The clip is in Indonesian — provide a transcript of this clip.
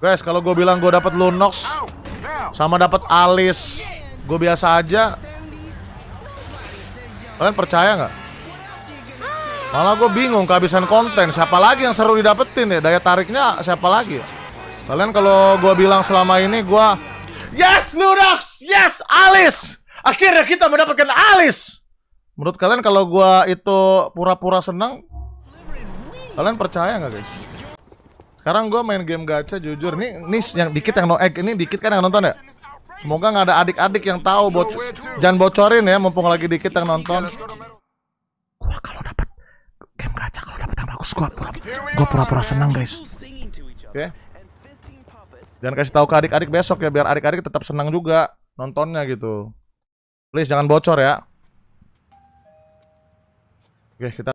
Guys, kalau gue bilang gue dapat Lunox sama dapat Alis, gue biasa aja. Kalian percaya nggak? Malah gue bingung kehabisan konten. Siapa lagi yang seru didapetin ya? Daya tariknya siapa lagi? Ya? Kalian kalau gue bilang selama ini gue Yes Lunox, yes Alice. Akhirnya kita mendapatkan Alice. Menurut kalian kalau gue itu pura-pura senang, kalian percaya nggak guys? Sekarang gue main game gacha jujur nih, nih yang dikit yang no egg ini dikit kan yang nonton ya. Semoga nggak ada adik-adik yang tahu bo jangan bocorin ya, mumpung lagi dikit yang nonton. Wah kalau dapat game gacha kalau dapat yang bagus gue pura gua pura-pura senang guys. Oke. Okay. Jangan kasih tahu ke adik-adik besok ya biar adik-adik tetap senang juga nontonnya gitu. Please jangan bocor ya. Oke, okay, kita